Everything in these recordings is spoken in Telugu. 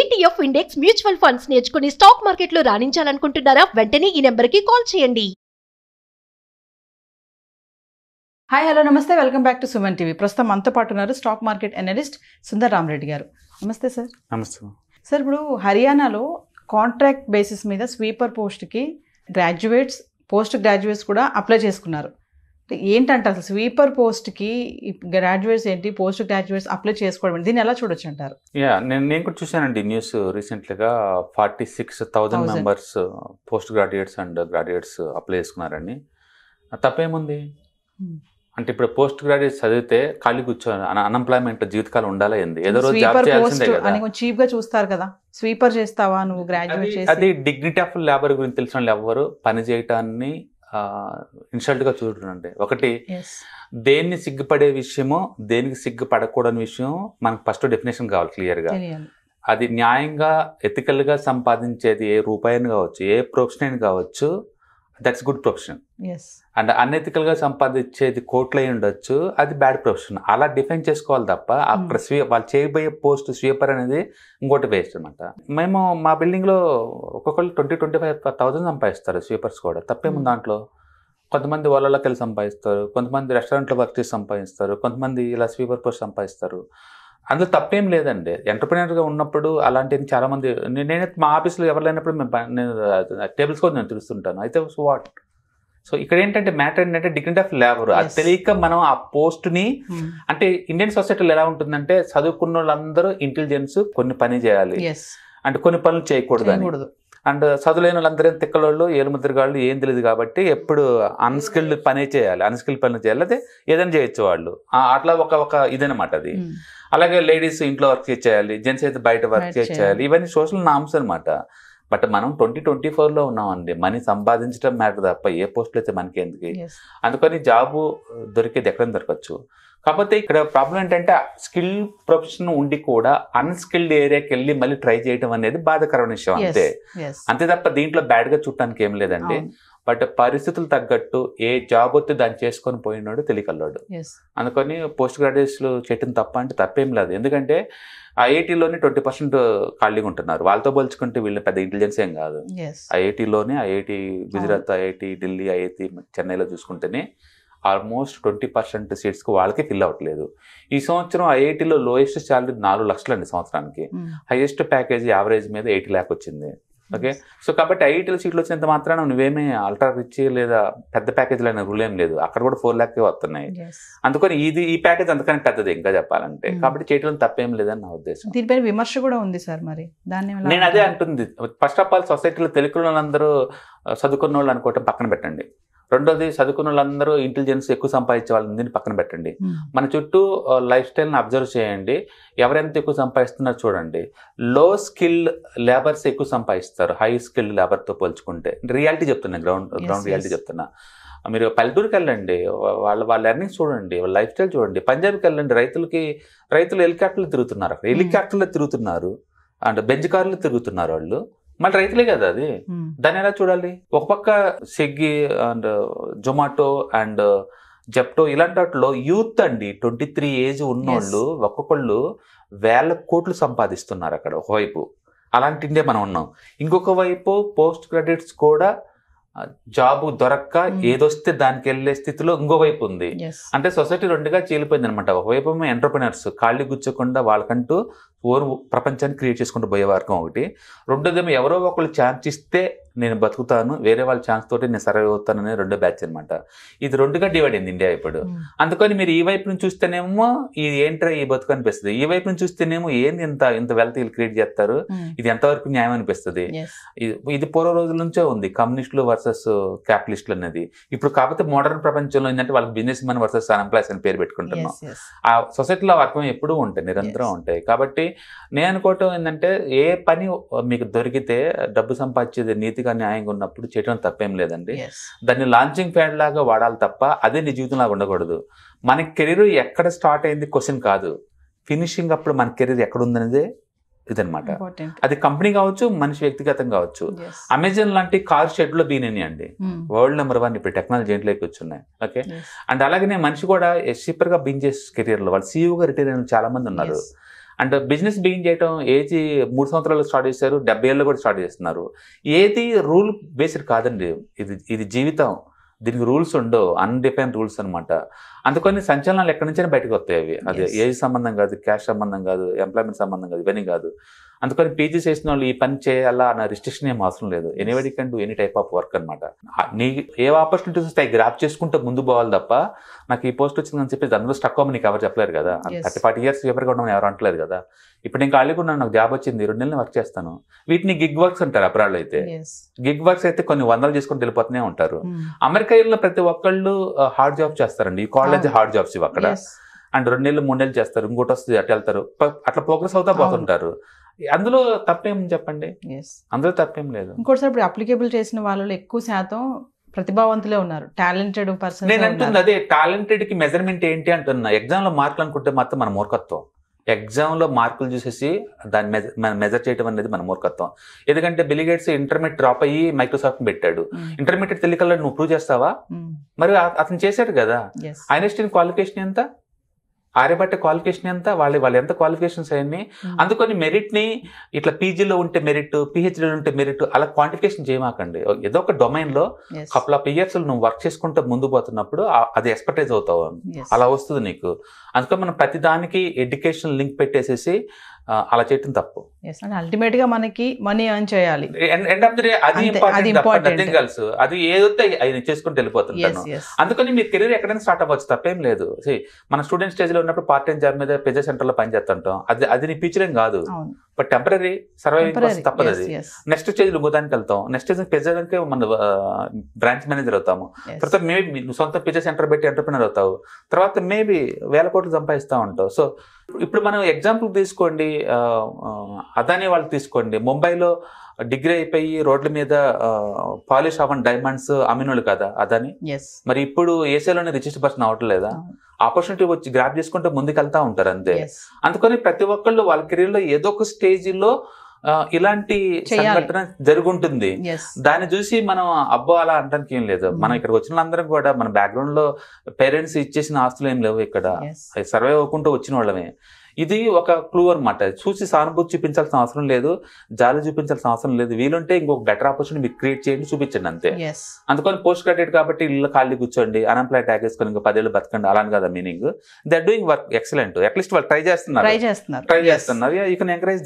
ఈటీఎఫ్ ఇండెక్స్ మ్యూచువల్ ఫండ్స్ నేర్చుకుని స్టాక్ మార్కెట్లో రాణించాలనుకుంటున్నారా వెంటనే ఈ నెంబర్కి కాల్ చేయండి హాయ్ హలో నమస్తే welcome back to Suman TV ప్రస్తుతం మనతో పాటు ఉన్నారు stock market analyst Sundar Ramareddy గారు నమస్తే సార్ నమస్తే సార్ ఇప్పుడు హర్యానాలో కాంట్రాక్ట్ బేసిస్ మీద స్వీపర్ పోస్ట్కి గ్రాడ్యుయేట్స్ పోస్ట్ గ్రాడ్యుయేట్స్ కూడా అప్లై చేసుకున్నారు ఏంటంటే అసలు స్వీపర్ పోస్ట్కి గ్రాడ్యుయేట్స్ ఏంటి పోస్ట్ గ్రాడ్యుయేట్స్ అప్లై చేసుకోవడం దీన్ని ఎలా చూడొచ్చు అంటారు యా నేను నేను కూడా చూశానండి న్యూస్ గా forty six thousand members post graduates and graduates apply చేసుకున్నారని తప్పేముంది అంటే ఇప్పుడు పోస్ట్ గ్రాడ్యుయేట్ చదివితే ఖాళీ కూర్చొని అన్ఎంప్లాయ్మెంట్ జీవితకాలం ఉండాలి ఏంది ఏదో రోజు జాబ్ చేయాల్సిందే కదా చీప్ గా చూస్తారు కదా స్వీపర్ చేస్తావా నువ్వు గ్రాడ్యుయేట్ అది డిగ్నిటీ ఆఫ్ లేబర్ గురించి తెలిసిన వాళ్ళు ఎవరు పని చేయటాన్ని ఇన్సల్ట్గా చూడండి ఒకటి దేన్ని సిగ్గుపడే విషయమో దేనికి సిగ్గుపడకూడని విషయం మనకు ఫస్ట్ డెఫినేషన్ కావాలి క్లియర్గా అది న్యాయంగా ఎథికల్గా సంపాదించేది ఏ రూపాయిని కావచ్చు ఏ ప్రొఫెషన్ కావచ్చు that's good profession and unethical గా సంపాదించేది కోట్లు ఉండొచ్చు అది బ్యాడ్ ప్రొఫెషన్ అలా డిఫైన్ చేసుకోవాలి తప్ప అక్కడ hmm. స్వీ వాళ్ళు చేయబోయే పోస్ట్ స్వీపర్ అనేది ఇంకోటి వేస్ట్ అనమాట మేము మా బిల్డింగ్ లో ట్వంటీ ట్వంటీ ఫైవ్ థౌసండ్ సంపాదిస్తారు స్వీపర్స్ కూడా తప్పేముంది hmm. దాంట్లో కొంతమంది వాళ్ళకి వెళ్ళి సంపాదిస్తారు కొంతమంది రెస్టారెంట్లో వర్క్ చేసి సంపాదిస్తారు కొంతమంది ఇలా స్వీపర్ పోస్ట్ సంపాదిస్తారు అందులో తప్పేం లేదండి ఎంటర్ప్రినర్గా ఉన్నప్పుడు అలాంటి చాలామంది నేనే మా ఆఫీస్లో ఎవరు లేనప్పుడు మేము నేను టేబుల్స్ కూడా నేను తెలుస్తుంటాను అయితే వాట్ సో ఇక్కడ ఏంటంటే మ్యాటర్ ఏంటంటే డిగ్నిటీ ఆఫ్ లేబర్ అది తెలియక మనం ఆ పోస్ట్ని hmm. అంటే ఇండియన్ సొసైటీలో ఎలా ఉంటుందంటే చదువుకున్న వాళ్ళందరూ ఇంటెలిజెన్స్ కొన్ని పని చేయాలి అంటే కొన్ని పనులు చేయకూడదు అండ్ చదువులైన వాళ్ళందరూ తిక్కలోళ్ళు ఏలుముద్రగాళ్ళు ఏం తెలియదు కాబట్టి ఎప్పుడు అన్స్కిల్డ్ పనే చేయాలి అన్స్కిల్డ్ పనులు చేయాలి అదే ఏదైనా చేయొచ్చు వాళ్ళు అట్లా ఒక ఒక ఇదనమాట అది hmm. అలాగే లేడీస్ ఇంట్లో వర్క్ చేయాలి జెంట్స్ అయితే బయట వర్క్ చేయాలి ఇవన్నీ సోషల్ నామ్స్ అనమాట బట్ మనం ట్వంటీ ట్వంటీ ఫోర్లో ఉన్నామండి మనీ సంపాదించడం మ్యాటర్ తప్ప ఏ పోస్టులు అయితే మనకి ఎందుకు అందుకని జాబు దొరికేది ఎక్కడ దొరకచ్చు కాకపోతే ఇక్కడ ప్రాబ్లం ఏంటంటే స్కిల్ ప్రొఫెషన్ ఉండి కూడా అన్స్కిల్డ్ ఏరియాకి వెళ్ళి మళ్ళీ ట్రై చేయడం అనేది బాధకరమైన విషయం అంతే అంతే తప్ప దీంట్లో బ్యాడ్గా చూడటానికి ఏం లేదండి బట్ పరిస్థితులు తగ్గట్టు ఏ జాబ్ వస్తే దాన్ని చేసుకొని పోయినాడు తెలియకల్లాడు అందుకని పోస్ట్ గ్రాడ్యుయేషన్ చేయటం తప్ప అంటే తప్పేం లేదు ఎందుకంటే ఐఐటీలోనే ట్వంటీ పర్సెంట్ ఖాళీగా ఉంటున్నారు వాళ్ళతో పోల్చుకుంటే వీళ్ళు పెద్ద ఇంటెలిజెన్స్ ఏం కాదు ఐఐటీలోనే IIT Gujarat IIT Delhi IIT చెన్నైలో చూసుకుంటేనే ఆల్మోస్ట్ ట్వంటీ పర్సెంట్ సీట్స్కి వాళ్ళకి ఫిల్ అవ్వట్లేదు ఈ సంవత్సరం ఐఐటీలో లోయెస్ట్ శాలరీ నాలుగు లక్షలు అండి సంవత్సరానికి hmm. హైయెస్ట్ ప్యాకేజీ యావరేజ్ మీద ఎయిటీ ల్యాక్ వచ్చింది ఓకే సో కాబట్టి ఐఐటీల సీట్లు వచ్చినంత మాత్రాన నువ్వేమే అల్ట్రా రిచ్ లేదా పెద్ద ప్యాకేజీలు అనే రూల్ ఏం లేదు అక్కడ కూడా ఫోర్ ల్యాక్ వస్తున్నాయి అందుకని ఇది ఈ ప్యాకేజ్ అందుకని పెద్దది ఇంకా చెప్పాలంటే hmm. కాబట్టి చేయటం తప్పేం లేదని నా ఉద్దేశం దీనిపైన విమర్శ కూడా ఉంది సార్ మరి దాన్ని నేను అదే అంటుంది ఫస్ట్ ఆఫ్ ఆల్ సొసైటీలో అందరూ చదువుకున్న వాళ్ళు అనుకోవటం పక్కన పెట్టండి రెండోది చదువుకున్న వాళ్ళందరూ ఇంటెలిజెన్స్ ఎక్కువ సంపాదించే వాళ్ళని దీన్ని పక్కన పెట్టండి hmm. మన చుట్టూ లైఫ్ స్టైల్ని అబ్జర్వ్ చేయండి ఎవరెంత ఎక్కువ సంపాదిస్తున్నారో చూడండి లో స్కిల్ లేబర్స్ ఎక్కువ సంపాదిస్తారు హై స్కిల్ లేబర్తో పోల్చుకుంటే రియాలిటీ చెప్తున్నాను గ్రౌండ్ గ్రౌండ్ రియాలిటీ చెప్తున్నా మీరు పల్లెటూరుకి వెళ్ళండి వాళ్ళ వాళ్ళ ఎర్నింగ్స్ చూడండి వాళ్ళ లైఫ్ స్టైల్ చూడండి పంజాబ్కి వెళ్ళండి రైతులకి రైతులు హెలికాప్టర్లు తిరుగుతున్నారు హెలికాప్టర్లు hmm. తిరుగుతున్నారు అండ్ బెంజ్ కార్లు తిరుగుతున్నారు వాళ్ళు మళ్ళీ రైతులే కదా అది దాన్ని ఎలా చూడాలి ఒక పక్క స్విగ్గీ అండ్ జొమాటో అండ్ జెప్టో ఇలాంటి వాటిలో యూత్ అండి ట్వంటీ త్రీ ఏజ్ ఉన్నోళ్ళు ఒక్కొక్కళ్ళు వేల కోట్లు సంపాదిస్తున్నారు అక్కడ ఒకవైపు అలాంటిండే మనం ఉన్నాం ఇంకొక వైపు పోస్ట్ క్రెడిట్స్ కూడా జాబ్ దొరక్క ఏదొస్తే దానికి వెళ్ళే స్థితిలో ఇంకో వైపు ఉంది అంటే సొసైటీ రెండుగా చీలిపోయింది అనమాట ఒకవైపు ఎంటర్ప్రినర్స్ ఖాళీ గుచ్చకుండా వాళ్ళకంటూ ఓన్ ప్రపంచాన్ని క్రియేట్ చేసుకుంటూ పోయే వర్గం ఒకటి రెండోదేమో ఎవరో ఒకళ్ళు ఛాన్స్ ఇస్తే నేను బతుకుతాను వేరే వాళ్ళ ఛాన్స్ తోటి నేను సర్వైవ్ అవుతాననే రెండో బ్యాచ్ అనమాట ఇది రెండుగా డివైడ్ అయింది ఇండియా ఇప్పుడు అందుకని మీరు ఈ వైపు నుంచి చూస్తేనేమో ఇది ఏంట్రా ఈ బతుకు అనిపిస్తుంది ఈ వైపు నుంచి చూస్తేనేమో ఏంది ఇంత ఇంత వెల్త్ వీళ్ళు క్రియేట్ చేస్తారు ఇది ఎంతవరకు న్యాయం అనిపిస్తుంది ఇది పూర్వ రోజుల నుంచే ఉంది కమ్యూనిస్టులు వర్సెస్ క్యాపిటలిస్టులు అనేది ఇప్పుడు కాకపోతే మోడర్న్ ప్రపంచంలో ఏంటంటే వాళ్ళకి బిజినెస్ మ్యాన్ వర్సెస్ అన్ఎంప్లాయ్స్ అని పేరు పెట్టుకుంటున్నాం ఆ సొసైటీలో వర్గం ఎప్పుడూ ఉంటాయి నిరంతరం ఉంటాయి కాబట్టి నేను అనుకోవటం ఏంటంటే ఏ పని మీకు దొరికితే డబ్బు సంపాదించేది నీతిగా న్యాయంగా ఉన్నప్పుడు చేయడం తప్పేం లేదండి దాన్ని లాంచింగ్ ప్యాడ్ లాగా వాడాలి తప్ప అదే నీ జీవితంలాగా ఉండకూడదు మన కెరీర్ ఎక్కడ స్టార్ట్ అయింది క్వశ్చన్ కాదు ఫినిషింగ్ అప్పుడు మన కెరీర్ ఎక్కడ ఇది ఇదనమాట అది కంపెనీ కావచ్చు మనిషి వ్యక్తిగతం కావచ్చు అమెజాన్ లాంటి కార్ షెడ్ లో దీనిని అండి వరల్డ్ నెంబర్ వన్ ఇప్పుడు టెక్నాలజీ ఏంట్లోకి వచ్చున్నాయి ఓకే అండ్ అలాగే మనిషి కూడా సీపర్ గా బీన్ చేసే కెరియర్ లో e వాళ్ళు సీఈఓగా గా రిటైర్ అయిన చాలా మంది ఉన్నారు అండ్ బిజినెస్ బిగిన్ చేయటం ఏజ్ మూడు సంవత్సరాలు స్టార్ట్ చేశారు డెబ్బై ఏళ్ళు కూడా స్టార్ట్ చేస్తున్నారు ఏది రూల్ బేస్డ్ కాదండి ఇది ఇది జీవితం దీనికి రూల్స్ ఉండవు అన్డిఫైన్ రూల్స్ అనమాట అందుకని సంచలనాలు ఎక్కడి నుంచైనా బయటకు వస్తాయి అవి అది ఏజ్ సంబంధం కాదు క్యాష్ సంబంధం కాదు ఎంప్లాయ్మెంట్ సంబంధం కాదు ఇవన్నీ కాదు అందుకని పీజీ చేసిన వాళ్ళు ఈ పని చేయాలా అన్న రిస్ట్రిక్షన్ ఏం అవసరం లేదు anybody can do any type of work అనమాట నీ ఏ ఆపర్చునిటీస్ వస్తాయి గ్రాప్ చేసుకుంటే ముందు పోవాలి తప్ప నాకు ఈ పోస్ట్ వచ్చిందని చెప్పేసి అందులో స్టక్ అవ్వమని నీకు ఎవరు చెప్పలేరు కదా థర్టీ ఫార్టీ ఇయర్స్ ఎవరికి ఉండమని ఎవరు అంటలేదు కదా ఇప్పుడు నేను ఖాళీ కూడా నాకు జాబ్ వచ్చింది రెండు నెలలు వర్క్ చేస్తాను వీటిని గిగ్ వర్క్స్ అంటారు అబ్రాడ్లో అయితే గిగ్ వర్క్స్ అయితే కొన్ని వందలు చేసుకుని వెళ్ళిపోతూనే ఉంటారు అమెరికాలో hmm. ప్రతి ఒక్కళ్ళు హార్డ్ జాబ్ చేస్తారండి ఈ కాలేజ్ హార్డ్ జాబ్స్ ఇవి అక్కడ అండ్ రెండు నెలలు మూడు నెలలు చేస్తారు ఇంకోటి వస్తుంది అట్లా వెళ్తారు అట్లా ప్రోగ్రెస్ అవుతా పోతుంటారు అందులో తప్పేం చెప్పండి అందులో తప్పేం లేదు ఇంకోటిసారి ఇప్పుడు అప్లికేబుల్ చేసిన వాళ్ళలో ఎక్కువ శాతం ప్రతిభావంతులే ఉన్నారు టాలెంటెడ్ పర్సన్ నేను అంటుంది అదే టాలెంటెడ్ కి మెజర్మెంట్ ఏంటి అంటున్నా ఎగ్జామ్ లో మార్కులు అనుకుంటే మాత్రం మన మూర్ఖత్వం ఎగ్జామ్ లో మార్కులు చూసేసి దాన్ని మెజర్ మెజర్ చేయడం అనేది మన మూర్ఖత్వం ఎందుకంటే బిలిగేట్స్ ఇంటర్మీడియట్ డ్రాప్ అయ్యి మైక్రోసాఫ్ట్ పెట్టాడు ఇంటర్మీడియట్ hmm. తెలికల్లో నువ్వు ప్రూవ్ చేస్తావా hmm. మరి అతను చేశాడు కదా ఐనస్టీన్ క్వాలిఫికేషన్ ఎంత ఆర్యభట్ట క్వాలిఫికేషన్ ఎంత వాళ్ళు వాళ్ళు ఎంత క్వాలిఫికేషన్స్ అయ్యి మెరిట్ మెరిట్ని ఇట్లా పీజీలో ఉంటే మెరిట్ పిహెచ్డీలో ఉంటే మెరిట్ అలా క్వాంటిఫికేషన్ చేయమాకండి ఏదో ఒక డొమైన్లో కపుల్ ఆఫ్ ఇయర్స్ నువ్వు వర్క్ చేసుకుంటూ ముందు పోతున్నప్పుడు అది ఎక్స్పర్టైజ్ అవుతావు అలా వస్తుంది నీకు అందుకని మనం ప్రతిదానికి ఎడ్యుకేషన్ లింక్ పెట్టేసేసి అలా చేయటం తప్పు ఎస్ అల్టిమేట్ గా మనకి మనీ ఎర్న్ చేయాలి ఎండ్ ఆఫ్ అది అది ఏదైతే అది చేసుకుని వెళ్ళిపోతుంది అందుకని మీ కెరీర్ ఎక్కడైనా స్టార్ట్ అవ్వచ్చు తప్పేం లేదు మన స్టూడెంట్ స్టేజ్ లో ఉన్నప్పుడు పార్ట్ టైం జాబ్ మీద పెద్ద సెంటర్ లో పనిచేస్తుంటాం అది అది నీ ఫ్యూచర్ ఏం కాదు బట్ టెంపరీ సర్వైవింగ్ కోసం తప్పదు అది నెక్స్ట్ స్టేజ్ లో ఇంకోదానికి వెళ్తాం నెక్స్ట్ స్టేజ్ పెద్దదానికి మన బ్రాంచ్ మేనేజర్ అవుతాము తర్వాత మేబీ సొంత పిజ్జా సెంటర్ పెట్టి ఎంటర్ప్రినర్ అవుతావు తర్వాత మేబీ వేల కోట్లు సంపాదిస్తూ ఉంటావు సో ఇప్పుడు మనం ఎగ్జాంపుల్ తీసుకోండి అదాని వాళ్ళు తీసుకోండి ముంబైలో డిగ్రీ అయిపోయి రోడ్ల మీద పాలిష్ అవన్ డైమండ్స్ అమ్మినోళ్ళు కదా అదని మరి ఇప్పుడు ఏసీలోనే రిజిస్టర్ పర్సన్ లేదా ఆపర్చునిటీ వచ్చి గ్రాప్ చేసుకుంటే ముందుకెళ్తా ఉంటారు అంతే అందుకని ప్రతి ఒక్కళ్ళు వాళ్ళ కెరీర్ లో ఏదో ఒక లో ఇలాంటి సంఘటన జరుగుంటుంది దాన్ని చూసి మనం అబ్బో అలా అనడానికి ఏం లేదు mm. మనం ఇక్కడికి వచ్చిన అందరం కూడా మన బ్యాక్గ్రౌండ్ లో పేరెంట్స్ ఇచ్చేసిన ఆస్తులు ఏం లేవు ఇక్కడ సర్వే అవ్వకుండా వచ్చిన వాళ్ళమే ఇది ఒక క్లూ అనమాట చూసి సానుభూతి చూపించాల్సిన అవసరం లేదు జాలి చూపించాల్సిన అవసరం లేదు వీలుంటే ఇంకొక బెటర్ ఆపర్చునిటీ మీరు క్రియేట్ చేయండి చూపించండి అంతే అందుకని పోస్ట్ గ్రాడ్యుయేట్ కాబట్టి ఇల్లు ఖాళీ కూర్చోండి అన్ఎంప్లాయ్ ట్యాగ్ వేసుకొని ఇంకా పదేళ్ళు బతకండి అలానే కదా meaning they doing work excellent at least వాళ్ళు ట్రై చేస్తున్నారు ట్రై చేస్తున్నారు ఇక ఎంకరేజ్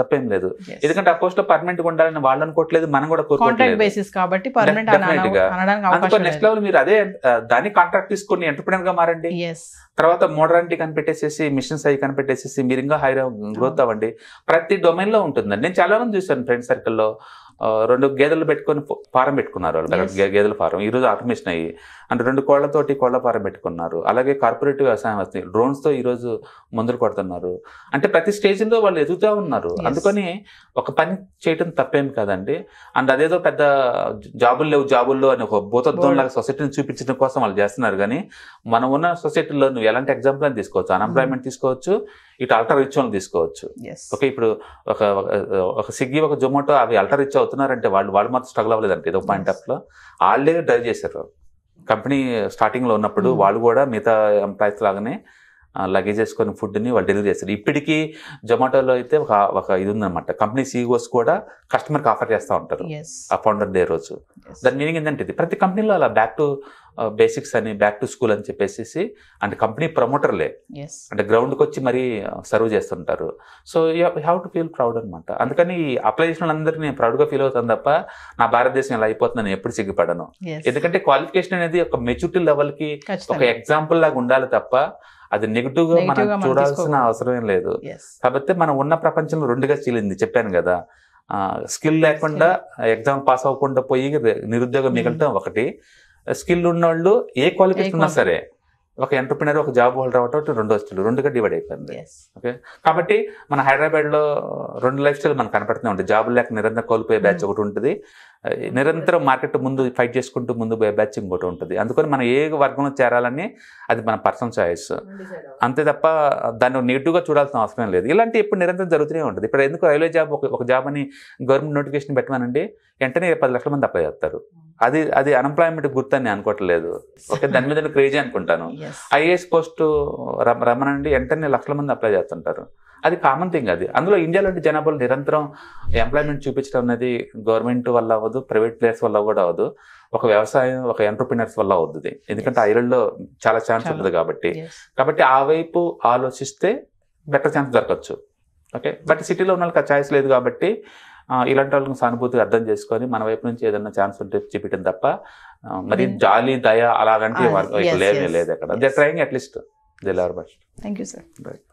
తప్పేం లేదు ఎందుకంటే ఆ పోస్ట్ లో పర్మనెంట్ ఉండాలని వాళ్ళు అనుకోవట్లేదు మనం కూడా అందుకని నెక్స్ట్ లెవెల్ మీరు అదే దాన్ని కాంట్రాక్ట్ తీసుకుని ఎంటర్ప్రీనర్ గా మారండి తర్వాత మోడరానిటీ కనిపెట్టేసేసి మిషన్స్ అవి కనిపెట్టి పెట్టేసేసి మీరు ఇంకా హైర్ గ్రోత్ అవ్వండి ప్రతి డొమైన్లో ఉంటుందండి నేను చాలా మంది చూశాను ఫ్రెండ్ సర్కిల్లో రెండు గేదెలు పెట్టుకొని ఫారం పెట్టుకున్నారు వాళ్ళు గేదెల ఫారం ఈరోజు ఆటోమేషన్ అయ్యి అంటే రెండు కోళ్లతోటి కోళ్ల పెట్టుకున్నారు అలాగే కార్పొరేట్ వ్యవసాయం వస్తుంది డ్రోన్స్తో ఈరోజు మందులు కొడుతున్నారు అంటే ప్రతి స్టేజ్లో వాళ్ళు ఎదుగుతూ ఉన్నారు అందుకని ఒక పని చేయటం తప్పేం కాదండి అండ్ అదేదో పెద్ద జాబులు లేవు జాబుల్లో అని ఒక భూతత్వం లాగా సొసైటీని చూపించడం కోసం వాళ్ళు చేస్తున్నారు కానీ మనం ఉన్న సొసైటీలో నువ్వు ఎలాంటి ఎగ్జాంపుల్ అని తీసుకోవచ్చు అన్ఎంప్లాయ్మెంట్ mm-hmm. తీసుకోవచ్చు ఇటు అల్టర్ అని తీసుకోవచ్చు ఓకే ఇప్పుడు ఒక ఒక స్విగ్గీ ఒక జొమాటో అవి అల్టర్ రిచ్ అవుతున్నారంటే వాళ్ళు వాళ్ళు మాత్రం స్ట్రగుల్ అవ్వలేదంటే ఇదో పాయింట్ ఆఫ్లో వాళ్ళే డ్రైవ్ చేశారు కంపెనీ స్టార్టింగ్లో ఉన్నప్పుడు వాళ్ళు కూడా మిగతా ఎంప్లాయీస్ లాగానే లగేజ్ వేసుకొని ఫుడ్ని వాళ్ళు డెలివరీ చేస్తారు ఇప్పటికీ జొమాటోలో అయితే ఒక ఒక ఇది ఉందన్నమాట కంపెనీ సీఈఓస్ e కూడా కస్టమర్కి ఆఫర్ చేస్తూ ఉంటారు ఆ ఫౌండర్ డే రోజు దాని మీనింగ్ ఏంటంటే ఇది ప్రతి కంపెనీలో అలా బ్యాక్ టు బేసిక్స్ అని బ్యాక్ టు స్కూల్ అని చెప్పేసి అంటే కంపెనీ ప్రమోటర్లే అంటే గ్రౌండ్కి వచ్చి మరీ సర్వ్ చేస్తుంటారు so you have to feel proud అనమాట అందుకని అప్లై చేసిన వాళ్ళందరికీ నేను ప్రౌడ్గా ఫీల్ అవుతాను తప్ప నా భారతదేశం ఇలా అయిపోతుందని ఎప్పుడు సిగ్గుపడను ఎందుకంటే క్వాలిఫికేషన్ అనేది ఒక మెచ్యూరిటీ లెవెల్కి ఒక ఎగ్జాంపుల్ లాగా ఉండాలి తప్ప అది నెగిటివ్ గా మనం చూడాల్సిన అవసరం లేదు కాబట్టి మనం ఉన్న ప్రపంచంలో రెండుగా చీలింది చెప్పాను కదా స్కిల్ లేకుండా ఎగ్జామ్ పాస్ అవ్వకుండా పోయి నిరుద్యోగం మిగలటం mm-hmm. ఒకటి స్కిల్ ఉన్నవాళ్ళు ఏ క్వాలిఫికేషన్ ఉన్నా సరే ఒక ఎంటర్ప్రినర్ ఒక జాబ్ హోల్డర్ అవ్వటం రెండు వస్తువులు రెండుగా డివైడ్ అయిపోయింది ఓకే కాబట్టి మన హైదరాబాద్లో రెండు లైఫ్ స్టైల్ మనకు కనపడుతూనే ఉంటాయి జాబులు లేక నిరంతరం కోల్పోయే బ్యాచ్ hmm. ఒకటి ఉంటుంది నిరంతరం మార్కెట్ ముందు ఫైట్ చేసుకుంటూ ముందు పోయే బ్యాచ్ ఇంకోటి ఉంటుంది అందుకని మనం ఏ వర్గంలో చేరాలని అది మన పర్సనల్ చాయిస్ అంతే తప్ప దాన్ని నెగిటివ్గా చూడాల్సిన అవసరం లేదు ఇలాంటి ఇప్పుడు నిరంతరం జరుగుతూనే ఉంటుంది ఇప్పుడు ఎందుకు రైల్వే జాబ్ ఒక జాబ్ అని గవర్నమెంట్ నోటిఫికేషన్ పెట్టమనండి వెంటనే పది లక్షల మంది అప్లై చేస్తారు hmm. అది అది అన్ఎంప్లాయ్మెంట్ గుర్తని అనుకోవట్లేదు ఓకే దాని మీద క్రేజీ అనుకుంటాను ఐఏఎస్ పోస్ట్ రమ్మనండి ఎంటనే లక్షల మంది అప్లై చేస్తుంటారు అది కామన్ థింగ్ అది అందులో ఇండియాలో జనాభాలు నిరంతరం ఎంప్లాయ్మెంట్ చూపించడం అనేది గవర్నమెంట్ వల్ల అవ్వదు ప్రైవేట్ ప్లేయర్స్ వల్ల కూడా అవ్వదు ఒక వ్యవసాయం ఒక ఎంటర్ప్రినర్స్ వల్ల అవుతుంది ఎందుకంటే ఐరన్లో చాలా ఛాన్స్ ఉంటుంది కాబట్టి కాబట్టి ఆ వైపు ఆలోచిస్తే బెటర్ ఛాన్స్ దొరకచ్చు ఓకే బట్ సిటీలో ఉన్న వాళ్ళకి ఆ ఛాయిస్ లేదు కాబట్టి ఇలాంటి వాళ్ళకి సానుభూతిగా అర్థం చేసుకొని మన వైపు నుంచి ఏదైనా ఛాన్స్ ఉంటే చూపించడం తప్ప మరి mm. జాలి దయ అలాగంటే ah, లేదు లేదు అక్కడ they trying at least they'll are best thank you sir right